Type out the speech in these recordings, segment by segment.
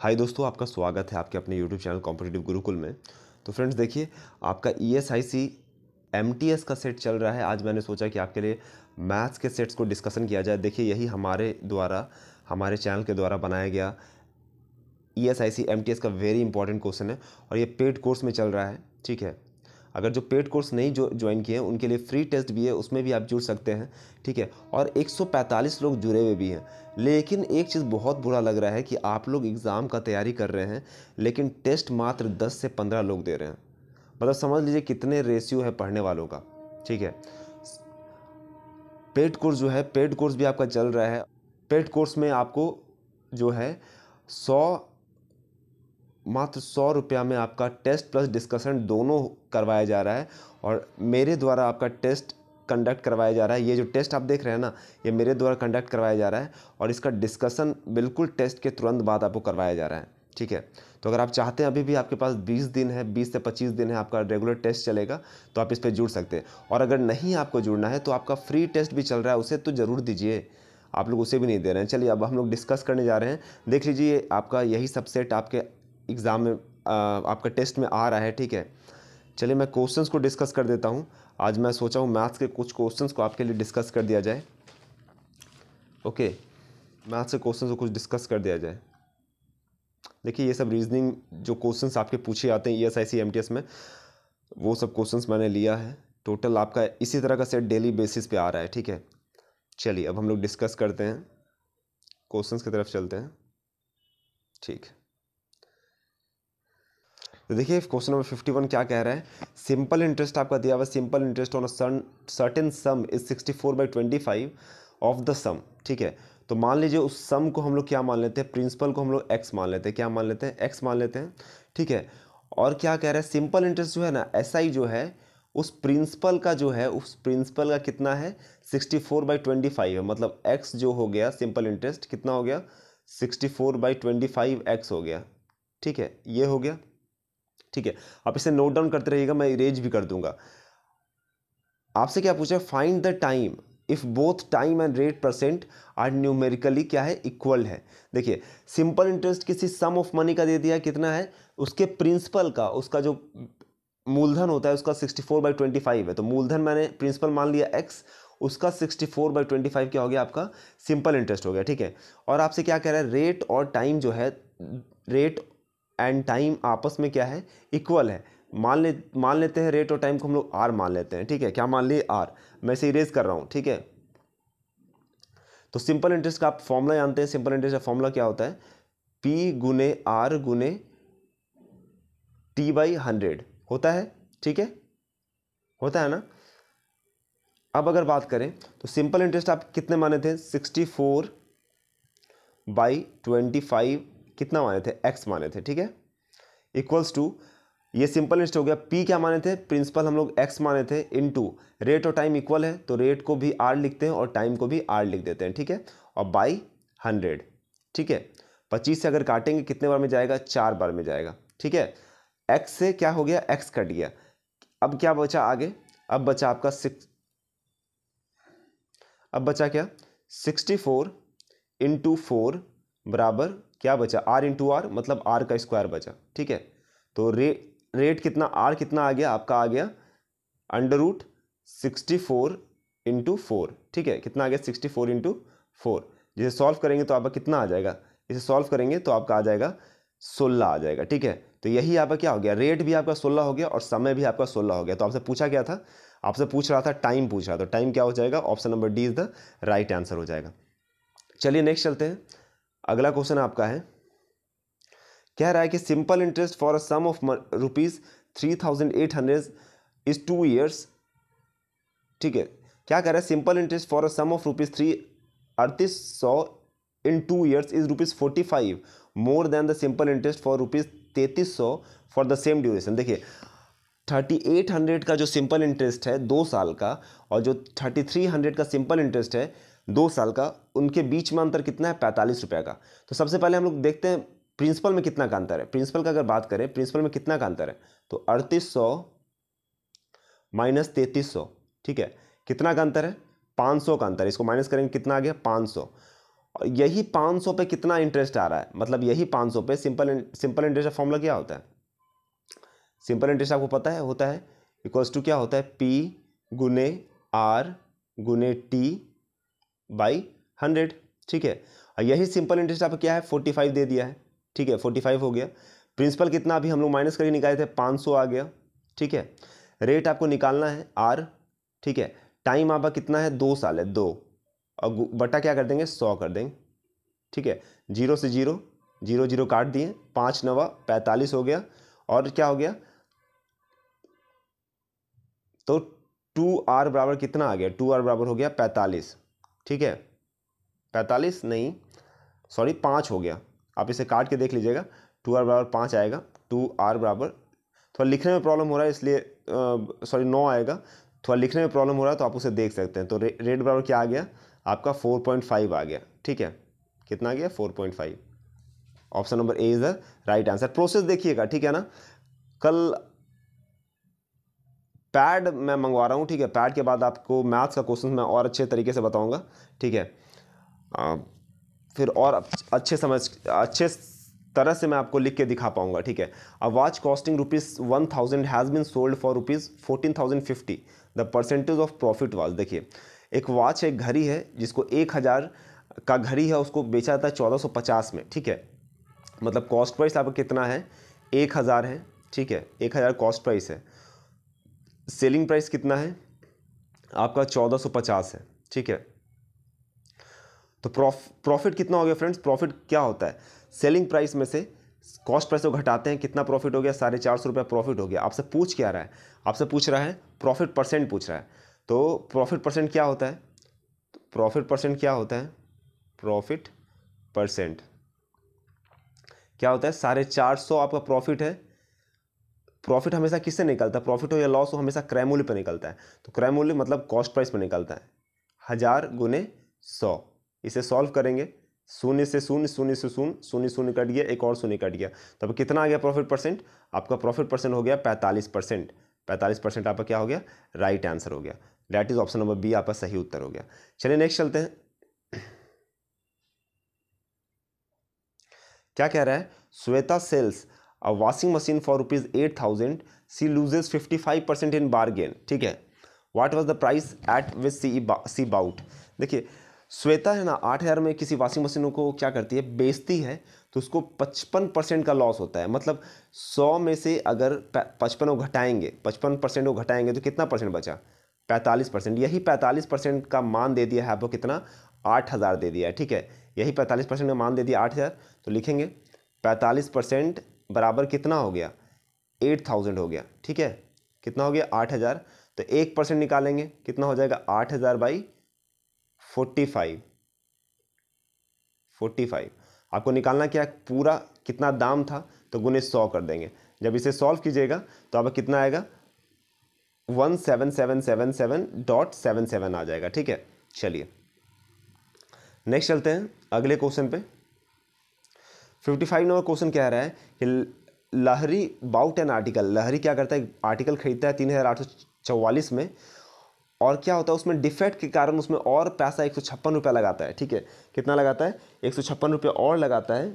हाय दोस्तों आपका स्वागत है आपके अपने यूट्यूब चैनल कॉम्पिटेटिव गुरुकुल में तो फ्रेंड्स देखिए आपका E S I C M T S का सेट चल रहा है आज मैंने सोचा कि आपके लिए मैथ्स के सेट्स को डिस्कसन किया जाए देखिए यही हमारे द्वारा हमारे चैनल के द्वारा बनाया गया E S I C M T S का वेरी इंपॉर्टेंट क्वेश्चन है और ये पेड कोर्स में चल रहा है ठीक है अगर जो पेड कोर्स नहीं ज्वाइन किए हैं उनके लिए फ्री टेस्ट भी है उसमें भी आप जुड़ सकते हैं ठीक है और 145 लोग जुड़े हुए भी हैं लेकिन एक चीज़ बहुत बुरा लग रहा है कि आप लोग एग्ज़ाम का तैयारी कर रहे हैं लेकिन टेस्ट मात्र दस से पंद्रह लोग दे रहे हैं मतलब समझ लीजिए कितने रेशियो है पढ़ने वालों का ठीक है पेड कोर्स जो है पेड कोर्स भी आपका चल रहा है पेड कोर्स में आपको जो है सौ मात्र सौ रुपया में आपका टेस्ट प्लस डिस्कशन दोनों करवाया जा रहा है और मेरे द्वारा आपका टेस्ट कंडक्ट करवाया जा रहा है ये जो टेस्ट आप देख रहे हैं ना ये मेरे द्वारा कंडक्ट करवाया जा रहा है और इसका डिस्कशन बिल्कुल टेस्ट के तुरंत बाद आपको करवाया जा रहा है ठीक है तो अगर आप चाहते हैं अभी भी आपके पास 20 दिन है 20 से 25 दिन है आपका रेगुलर टेस्ट चलेगा तो आप इस पर जुड़ सकते हैं और अगर नहीं आपको जुड़ना है तो आपका फ्री टेस्ट भी चल रहा है उसे तो ज़रूर दीजिए आप लोग उसे भी नहीं दे रहे हैं चलिए अब हम लोग डिस्कस करने जा रहे हैं देख लीजिए आपका यही सबसेट आपके एग्ज़ाम में आपका टेस्ट में आ रहा है ठीक है चलिए मैं क्वेश्चंस को डिस्कस कर देता हूँ आज मैं सोचा हूँ मैथ्स के कुछ क्वेश्चंस को आपके लिए डिस्कस कर दिया जाए ओके मैथ्स के क्वेश्चंस को कुछ डिस्कस कर दिया जाए देखिए ये सब रीजनिंग जो क्वेश्चन आपके पूछे आते हैं E S I C M T S में वो सब क्वेश्चन मैंने लिया है टोटल आपका इसी तरह का सेट डेली बेसिस पे आ रहा है ठीक है चलिए अब हम लोग डिस्कस करते हैं क्वेश्चंस की तरफ चलते हैं ठीक है तो देखिए क्वेश्चन नंबर फिफ्टी वन क्या कह रहा है सिंपल इंटरेस्ट आपका दिया हुआ simple interest on certain sum is sixty four by twenty five of the sum ठीक है तो मान लीजिए उस सम को हम लोग क्या मान लेते हैं प्रिंसिपल को हम लोग एक्स मान लेते हैं क्या मान लेते हैं एक्स मान लेते हैं ठीक है और क्या कह रहे हैं सिंपल इंटरेस्ट जो है ना एस SI जो है उस प्रिंसिपल का जो है उस प्रिंसिपल का कितना है sixty four by twenty five है मतलब एक्स जो हो गया सिंपल इंटरेस्ट कितना हो गया sixty four by twenty five X हो गया ठीक है ये हो गया ठीक है आप इसे नोट डाउन करते रहिएगा मैं इरेज भी कर दूंगा आपसे क्या पूछा find the time if both time and rate percent are numerically क्या है इक्वल है देखिए सिंपल इंटरेस्ट किसी सम ऑफ मनी का दे दिया कितना है उसके प्रिंसिपल का उसका जो मूलधन होता है उसका sixty four by twenty five है तो मूलधन मैंने प्रिंसिपल मान लिया एक्स उसका sixty four by twenty five क्या हो गया आपका सिंपल इंटरेस्ट हो गया ठीक है और आपसे क्या कह रहा है रेट और टाइम जो है रेट एंड टाइम आपस में क्या है इक्वल है मान ले मान लेते हैं रेट और टाइम को हम लोग आर मान लेते हैं ठीक है क्या मान ली आर मैं इसे इरेज कर रहा हूँ ठीक है तो सिंपल इंटरेस्ट का आप फॉर्मूला जानते हैं सिंपल इंटरेस्ट का फॉर्मूला क्या होता है पी गुने आर गुने टी बाई हंड्रेड होता है ठीक है होता है ना अब अगर बात करें तो सिंपल इंटरेस्ट आप कितने माने थे sixty four by twenty five कितना माने थे एक्स माने थे ठीक है इक्वल्स टू ये सिंपल लिस्ट हो गया पी क्या माने थे प्रिंसिपल हम लोग एक्स माने थे इन टू रेट और टाइम इक्वल है तो रेट को भी आर लिखते हैं और टाइम को भी आर लिख देते हैं ठीक है और बाई हंड्रेड ठीक है पच्चीस से अगर काटेंगे कितने बार में जाएगा चार बार में जाएगा ठीक है एक्स से क्या हो गया एक्स कट गया अब क्या बचा आगे अब बचा आपका सिक्स अब बचा क्या सिक्सटी फोर इंटू फोर बराबर क्या बचा आर इंटू आर मतलब आर का स्क्वायर बचा ठीक है तो रे रेट कितना आर कितना आ गया आपका आ गया under root sixty four into four ठीक है कितना आ गया सिक्सटी फोर इंटू फोर जिसे सॉल्व करेंगे तो आपका कितना आ जाएगा इसे सॉल्व करेंगे तो आपका आ जाएगा सोलह आ जाएगा ठीक है तो यही आपका क्या हो गया रेट भी आपका सोलह हो गया और समय भी आपका सोलह हो गया तो आपसे पूछा क्या था आपसे पूछ रहा था टाइम पूछ रहा था टाइम तो क्या हो जाएगा option number D is the right answer हो जाएगा चलिए नेक्स्ट चलते हैं अगला क्वेश्चन आपका है कह रहा है कि simple interest for a sum of rupees three thousand eight hundred is two years ठीक है क्या कह रहा है simple interest for a sum of rupees three अड़तीस सौ in two years is rupees forty five more than the simple interest for rupees तैतीस सौ फॉर द सेम ड्यूरेशन देखिए थर्टी एट हंड्रेड का जो सिंपल इंटरेस्ट है दो साल का और जो थर्टी थ्री हंड्रेड का सिंपल इंटरेस्ट है दो साल का उनके बीच में अंतर कितना है पैंतालीस रुपये का तो सबसे पहले हम लोग देखते हैं प्रिंसिपल में कितना का अंतर है प्रिंसिपल का अगर बात करें प्रिंसिपल में कितना का अंतर है तो अड़तीस सौ माइनस तैंतीस सौ ठीक है कितना का अंतर है पाँच सौ का अंतर इसको माइनस करेंगे कितना आ गया पाँच सौ और यही पाँच सौ पे कितना इंटरेस्ट आ रहा है मतलब यही पाँच सौ पे सिंपल सिंपल इंटरेस्ट का फॉर्मूला क्या होता है सिंपल इंटरेस्ट आपको पता है होता है इक्वल्स टू क्या होता है पी गुने आर गुने टी बाई हंड्रेड ठीक है और यही सिंपल इंटरेस्ट आपको क्या है फोर्टी फाइव दे दिया है ठीक है फोर्टी फाइव हो गया प्रिंसिपल कितना अभी हम लोग माइनस करके निकाले थे पाँच सौ आ गया ठीक है रेट आपको निकालना है आर ठीक है टाइम आपका कितना है दो साल है दो और बटा क्या कर देंगे सौ कर देंगे ठीक है जीरो से जीरो जीरो जीरो काट दिए पाँच नवा पैंतालीस हो गया और क्या हो गया तो टू आर बराबर कितना आ गया टू आर बराबर हो गया पैंतालीस ठीक है पैंतालीस नहीं सॉरी पाँच हो गया आप इसे काट के देख लीजिएगा टू आर बराबर पाँच आएगा टू आर बराबर थोड़ा लिखने में प्रॉब्लम हो रहा है इसलिए सॉरी नौ आएगा थोड़ा लिखने में प्रॉब्लम हो रहा है तो आप उसे देख सकते हैं तो रे, रेट बराबर क्या आ गया आपका फोर पॉइंट फाइव आ गया ठीक है कितना आ गया four point five option number A is the right answer process देखिएगा ठीक है ना कल पैड मैं मंगवा रहा हूँ ठीक है पैड के बाद आपको मैथ्स का क्वेश्चन मैं और अच्छे तरीके से बताऊँगा ठीक है फिर और अच्छे समझ अच्छे तरह से मैं आपको लिख के दिखा पाऊँगा ठीक है a watch costing rupees one thousand has been sold for rupees fourteen thousand fifty the percentage of profit watch देखिए एक वॉच एक घड़ी है जिसको एक हज़ार का घड़ी है उसको बेचा जाता है चौदह सौ पचास में ठीक है मतलब कॉस्ट प्राइस आपका कितना है एक हज़ार है ठीक है एक हज़ार कॉस्ट प्राइस है सेलिंग प्राइस कितना है आपका चौदह सौ पचास है ठीक है तो प्रॉफिट कितना हो गया फ्रेंड्स प्रॉफिट क्या होता है सेलिंग प्राइस में से कॉस्ट प्राइस को घटाते हैं कितना प्रॉफिट हो गया साढ़े चार सौ रुपया प्रॉफिट हो गया आपसे पूछ क्या रहा है आपसे पूछ रहा है प्रॉफिट परसेंट पूछ रहा है तो प्रॉफिट परसेंट क्या होता है प्रॉफिट परसेंट क्या होता है प्रॉफिट परसेंट क्या होता है साढ़े चार सौ आपका प्रॉफिट है प्रॉफिट हमेशा किससे निकलता है प्रॉफिट हो या लॉस हो हमेशा क्रय मूल्य पर निकलता है तो क्रय मूल्य मतलब कॉस्ट प्राइस पर निकलता है हजार गुने सौ इसे सॉल्व करेंगे शून्य से शून्य शून्य से शून्य शून्य शून्य कट गया एक और शून्य कट गया तो अब कितना आ गया प्रॉफिट परसेंट आपका प्रॉफिट परसेंट हो गया पैंतालीस परसेंट पैंतालीस परसेंट आपका क्या हो गया राइट आंसर हो गया that is option number B आपका सही उत्तर हो गया चलिए नेक्स्ट चलते हैं क्या कह रहा है Shweta sells a washing machine for rupees eight thousand she loses fifty five percent in bargain ठीक है what was the price at which she she bought देखिए श्वेता है ना आठ हज़ार में किसी वॉशिंग मशीनों को क्या करती है बेचती है तो उसको पचपन परसेंट का लॉस होता है मतलब सौ में से अगर पचपन वो घटाएंगे पचपन परसेंट वो घटाएंगे तो कितना परसेंट बचा पैंतालीस परसेंट यही पैंतालीस परसेंट का मान दे दिया है आपको कितना आठ हज़ार दे दिया है ठीक है यही पैंतालीस परसेंट का मान दे दिया आठ हज़ार तो लिखेंगे पैंतालीस परसेंट बराबर कितना हो गया एट थाउजेंड हो गया ठीक है कितना हो गया आठ हज़ार तो एक परसेंट निकालेंगे कितना हो जाएगा आठ हज़ार by forty five forty five आपको निकालना क्या पूरा कितना दाम था तो गुने सौ कर देंगे जब इसे सॉल्व कीजिएगा तो अब कितना आएगा one seven seven seven seven dot seven seven आ जाएगा ठीक है चलिए नेक्स्ट चलते हैं अगले क्वेश्चन पे फिफ्टी फाइव नंबर क्वेश्चन क्या रहा है कि Lahiri bought an article Lahiri क्या करता है आर्टिकल खरीदता है तीन हज़ार आठ सौ चौवालीस में और क्या होता है उसमें डिफेक्ट के कारण उसमें और पैसा एक सौ छप्पन रुपया लगाता है ठीक है कितना लगाता है एक सौ छप्पन रुपया और लगाता है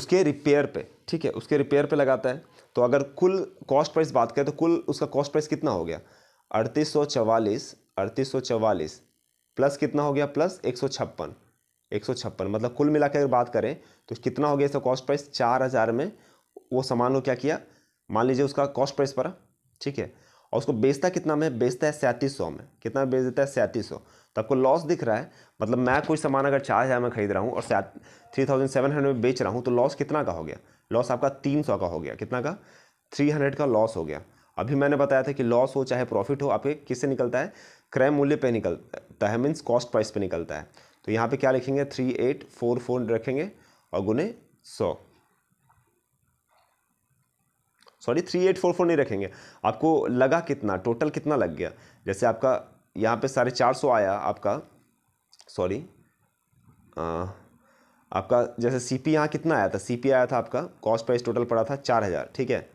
उसके रिपेयर पे ठीक है उसके रिपेयर पे लगाता है तो अगर कुल कॉस्ट प्राइस बात करें तो कुल उसका कॉस्ट प्राइस कितना हो गया अड़तीस सौ चवालीस अड़तीस सौ चवालीस प्लस कितना हो गया प्लस एक सौ छप्पन एक सौ छप्पन मतलब कुल मिला के अगर बात करें तो कितना हो गया इसका कॉस्ट प्राइस चार हज़ार में वो सामान को क्या किया मान लीजिए उसका कॉस्ट प्राइस पड़ा ठीक है और उसको बेचता कितना में बेचता है सैंतीस सौ में कितना में बेच देता है सैंतीस सौ तो आपको लॉस दिख रहा है मतलब मैं कोई सामान अगर चार हज़ार में खरीद रहा हूँ और थ्री थाउजेंड सेवन हंड्रेड में बेच रहा हूँ तो लॉस कितना का हो गया लॉस आपका तीन सौ का हो गया कितना का थ्री हंड्रेड का लॉस हो गया अभी मैंने बताया था कि लॉस हो चाहे प्रॉफिट हो आपके किससे निकलता है क्रय मूल्य पर निकलता है मीन्स कॉस्ट प्राइस पर निकलता है तो यहाँ पे क्या लिखेंगे थ्री एट फोर फोर रखेंगे और गुने सौ sorry three eight four four नहीं रखेंगे आपको लगा कितना टोटल कितना लग गया जैसे आपका यहाँ पे साढ़े चार सौ आया आपका सॉरी आपका जैसे सी पी यहाँ कितना आया था सी पी आया था आपका कॉस्ट प्राइस टोटल पड़ा था चार हज़ार ठीक है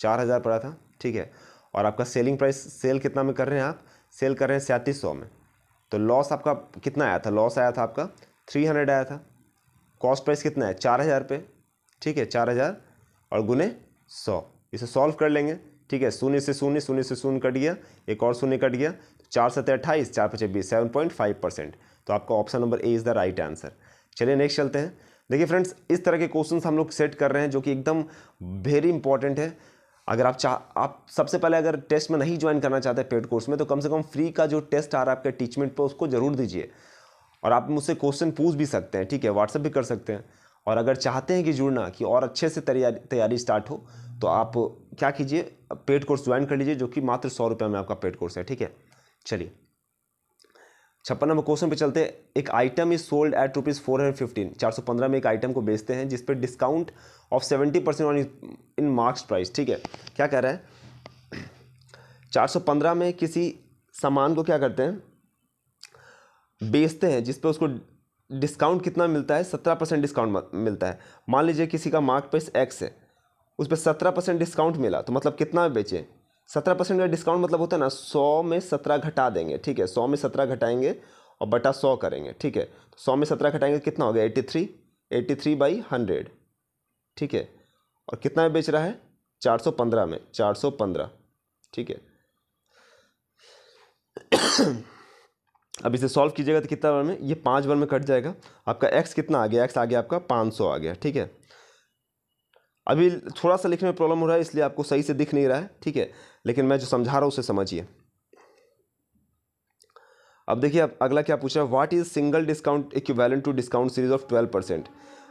चार हज़ार पड़ा था ठीक है और आपका सेलिंग प्राइस सेल कितना में कर रहे हैं आप सेल कर रहे हैं सैंतीस सौ में तो लॉस आपका कितना आया था लॉस आया था आपका थ्री हंड्रेड आया था कॉस्ट प्राइस कितना है चार हज़ार पे ठीक है चार हज़ार और गुने सौ इसे सॉल्व कर लेंगे ठीक है शून्य से शून्य शून्य से शून्य कट गया एक और शून्य कट गया चार सत्तर अट्ठाईस चार पचे बीस सेवन पॉइंट फाइव परसेंट तो आपका option number A is the right answer चलिए नेक्स्ट चलते हैं देखिए फ्रेंड्स इस तरह के क्वेश्चन हम लोग सेट कर रहे हैं जो कि एकदम वेरी इंपॉर्टेंट है अगर आप चाह आप सबसे पहले अगर टेस्ट में नहीं ज्वाइन करना चाहते पेड कोर्स में तो कम से कम फ्री का जो टेस्ट आ रहा है आपके टीचमेंट पर उसको ज़रूर दीजिए और आप मुझसे क्वेश्चन पूछ भी सकते हैं ठीक है व्हाट्सअप भी कर सकते हैं और अगर चाहते हैं कि जुड़ना कि और अच्छे से तैयारी तैयारी स्टार्ट हो तो आप क्या कीजिए पेड कोर्स ज्वाइन कर लीजिए जो कि मात्र सौ रुपये में आपका पेड कोर्स है ठीक है चलिए छप्पन नंबर क्वेश्चन पे चलते हैं एक item is sold at rupees four hundred fifteen चार सौ पंद्रह में एक आइटम को बेचते हैं जिस पर discount off seventy percent on in marks price ठीक है क्या कह रहा है चार सौ पंद्रह में किसी सामान को क्या करते हैं बेचते हैं जिस पर उसको डिस्काउंट कितना मिलता है सत्रह परसेंट डिस्काउंट मिलता है मान लीजिए किसी का मार्क प्राइस एक्स है उस पर सत्रह परसेंट डिस्काउंट मिला तो मतलब कितना बेचें सत्रह परसेंट का डिस्काउंट मतलब होता है ना सौ में सत्रह घटा देंगे ठीक है सौ में सत्रह घटाएंगे और बटा सौ करेंगे ठीक है तो सौ में सत्रह घटाएंगे कितना हो गया eighty three eighty three by hundred ठीक है और कितना में बेच रहा है चार सौ पंद्रह में चार सौ पंद्रह ठीक है अब इसे सॉल्व कीजिएगा तो कितना बार में ये पाँच बार में कट जाएगा आपका एक्स कितना आ गया एक्स आ गया आपका पाँच सौ आ गया ठीक है अभी थोड़ा सा लिखने में प्रॉब्लम हो रहा है इसलिए आपको सही से दिख नहीं रहा है ठीक है लेकिन मैं जो समझा रहा हूँ उसे समझिए अब देखिए अब अगला क्या पूछ रहा है what is single discount equivalent to discount series of twelve percent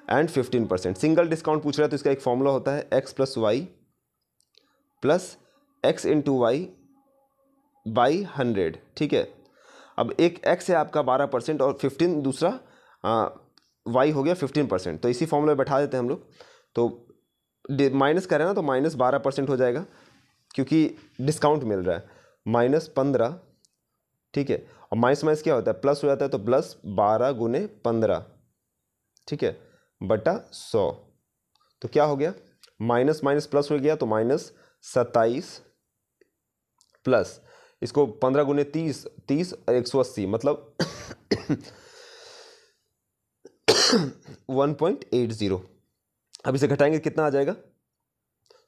and fifteen percent single discount पूछ रहा है तो इसका एक फॉर्मूला होता है X plus Y plus X into Y by hundred ठीक है अब एक एक्स है आपका बारह परसेंट और फिफ्टीन दूसरा वाई हो गया फिफ्टीन परसेंट तो इसी फॉर्मूला में बैठा देते हैं हम लोग तो माइनस करें ना तो माइनस बारह परसेंट हो जाएगा क्योंकि डिस्काउंट मिल रहा है माइनस पंद्रह ठीक है और माइनस माइनस क्या होता है प्लस हो जाता है तो प्लस बारह गुने पंद्रह ठीक है बटा सौ तो क्या हो गया माइनस माइनस प्लस हो गया तो माइनस सत्ताईस प्लस इसको पंद्रह गुने तीस तीस और एक सौ अस्सी मतलब वन पॉइंट एट ज़ीरो अब इसे घटाएंगे तो कितना आ जाएगा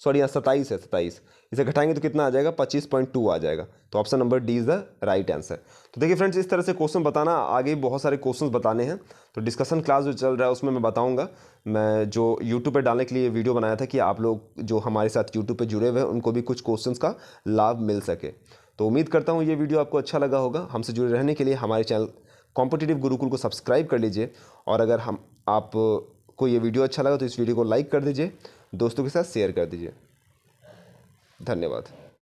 सॉरी यहाँ सत्ताईस है सत्ताईस इसे घटाएंगे तो कितना आ जाएगा पच्चीस पॉइंट टू आ जाएगा तो option number D is the right answer तो देखिए फ्रेंड्स इस तरह से क्वेश्चन बताना आगे बहुत सारे क्वेश्चन बताने हैं तो डिस्कशन क्लास जो चल रहा है उसमें मैं बताऊंगा मैं जो यूट्यूब पर डालने के लिए वीडियो बनाया था कि आप लोग जो हमारे साथ यूट्यूब पर जुड़े हुए हैं उनको भी कुछ क्वेश्चन का लाभ मिल सके तो उम्मीद करता हूँ ये वीडियो आपको अच्छा लगा होगा हमसे जुड़े रहने के लिए हमारे चैनल कॉम्पिटिटिव गुरुकुल को सब्सक्राइब कर लीजिए और अगर हम आप को ये वीडियो अच्छा लगा तो इस वीडियो को लाइक कर दीजिए दोस्तों के साथ शेयर कर दीजिए धन्यवाद